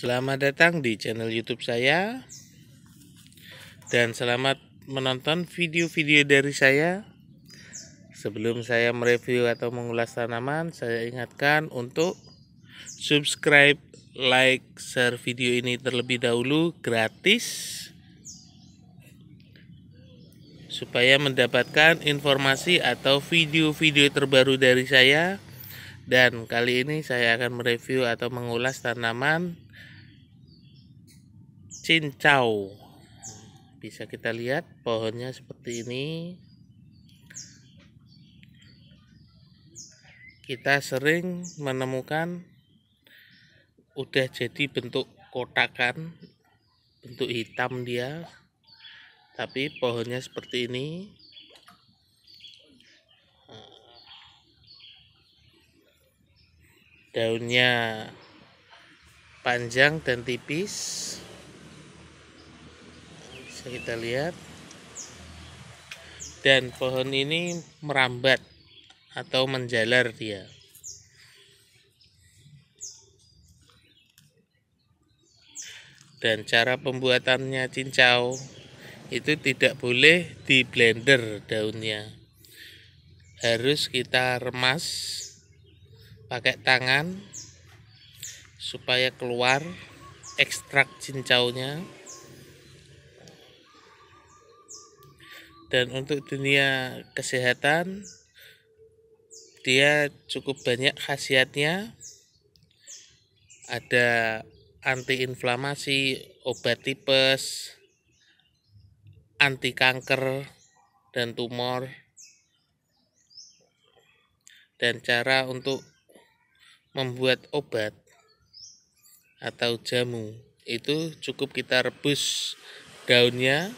Selamat datang di channel YouTube saya dan selamat menonton video-video dari saya. Sebelum saya mereview atau mengulas tanaman, saya ingatkan untuk subscribe, like, share video ini terlebih dahulu gratis supaya mendapatkan informasi atau video-video terbaru dari saya. Dan kali ini saya akan mereview atau mengulas tanaman cincau bisa kita lihat pohonnya seperti ini kita sering menemukan udah jadi bentuk kotakan bentuk hitam dia tapi pohonnya seperti ini daunnya panjang dan tipis bisa kita lihat dan pohon ini merambat atau menjalar dia dan cara pembuatannya cincau itu tidak boleh di blender daunnya harus kita remas pakai tangan supaya keluar ekstrak cincaunya dan untuk dunia kesehatan dia cukup banyak khasiatnya ada antiinflamasi obat tipes anti kanker dan tumor dan cara untuk membuat obat atau jamu itu cukup kita rebus daunnya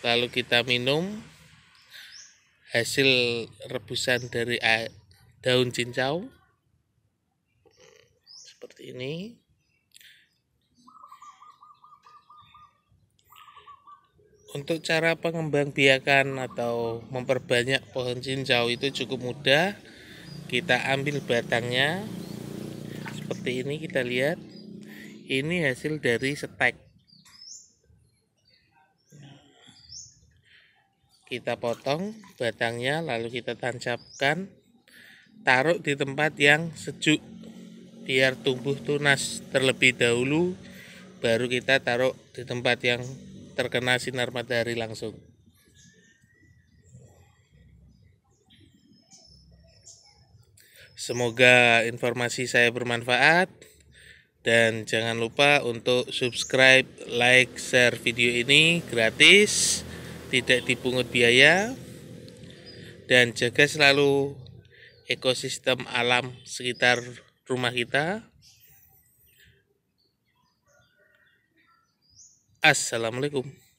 lalu kita minum hasil rebusan dari daun cincau seperti ini untuk cara pengembang biakan atau memperbanyak pohon cincau itu cukup mudah kita ambil batangnya seperti ini kita lihat ini hasil dari stek kita potong batangnya lalu kita tancapkan taruh di tempat yang sejuk biar tumbuh tunas terlebih dahulu baru kita taruh di tempat yang terkena sinar matahari langsung Semoga informasi saya bermanfaat dan jangan lupa untuk subscribe, like, share video ini gratis tidak dipungut biaya, dan jaga selalu ekosistem alam sekitar rumah kita. Assalamualaikum.